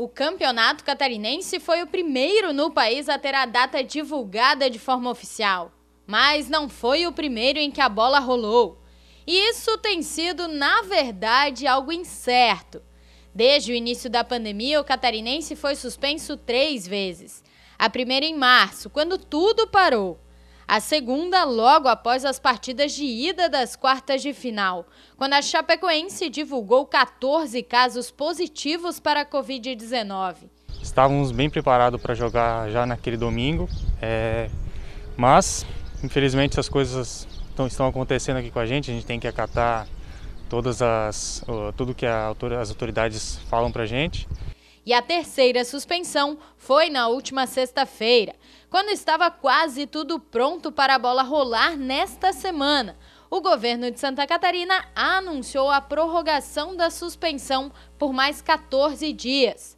O Campeonato Catarinense foi o primeiro no país a ter a data divulgada de forma oficial, mas não foi o primeiro em que a bola rolou. E isso tem sido, na verdade, algo incerto. Desde o início da pandemia, o catarinense foi suspenso três vezes. A primeira em março, quando tudo parou. A segunda, logo após as partidas de ida das quartas de final, quando a Chapecoense divulgou 14 casos positivos para a Covid-19. Estávamos bem preparados para jogar já naquele domingo, é... mas infelizmente essas coisas estão acontecendo aqui com a gente, a gente tem que acatar todas as, tudo que as autoridades falam para a gente. E a terceira suspensão foi na última sexta-feira, quando estava quase tudo pronto para a bola rolar nesta semana. O governo de Santa Catarina anunciou a prorrogação da suspensão por mais 14 dias.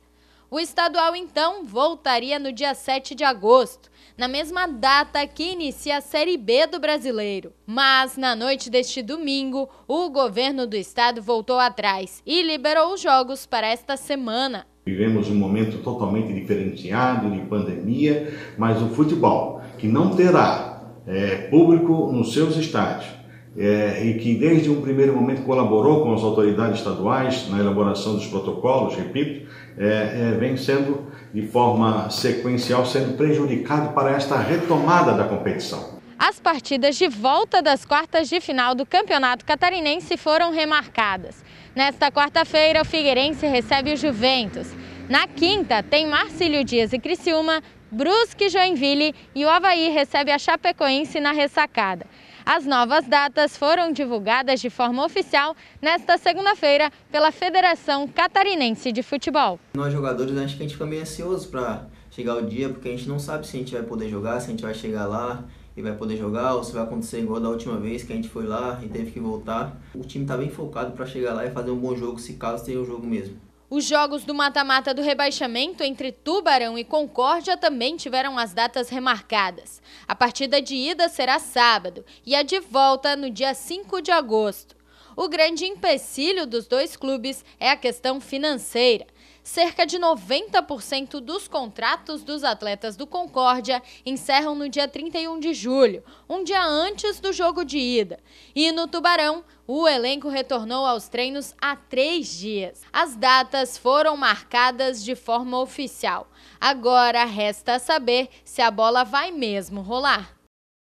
O estadual então voltaria no dia 7 de agosto, na mesma data que inicia a Série B do Brasileiro. Mas na noite deste domingo, o governo do estado voltou atrás e liberou os jogos para esta semana. Vivemos um momento totalmente diferenciado de pandemia, mas o futebol, que não terá é, público nos seus estádios, é, e que desde um primeiro momento colaborou com as autoridades estaduais na elaboração dos protocolos, repito, é, é, vem sendo de forma sequencial sendo prejudicado para esta retomada da competição. As partidas de volta das quartas de final do Campeonato Catarinense foram remarcadas. Nesta quarta-feira, o Figueirense recebe o Juventus. Na quinta, tem Marcílio Dias e Criciúma, Brusque Joinville e o Havaí recebe a Chapecoense na ressacada. As novas datas foram divulgadas de forma oficial nesta segunda-feira pela Federação Catarinense de Futebol. Nós jogadores, acho que a gente fica meio ansioso para chegar o dia, porque a gente não sabe se a gente vai poder jogar, se a gente vai chegar lá e vai poder jogar, ou se vai acontecer igual da última vez que a gente foi lá e teve que voltar. O time está bem focado para chegar lá e fazer um bom jogo, se caso tenha um jogo mesmo. Os jogos do mata-mata do rebaixamento entre Tubarão e Concórdia também tiveram as datas remarcadas. A partida de ida será sábado e a de volta no dia 5 de agosto. O grande empecilho dos dois clubes é a questão financeira cerca de 90% dos contratos dos atletas do Concórdia encerram no dia 31 de julho, um dia antes do jogo de ida. E no Tubarão, o elenco retornou aos treinos há três dias. As datas foram marcadas de forma oficial. Agora resta saber se a bola vai mesmo rolar.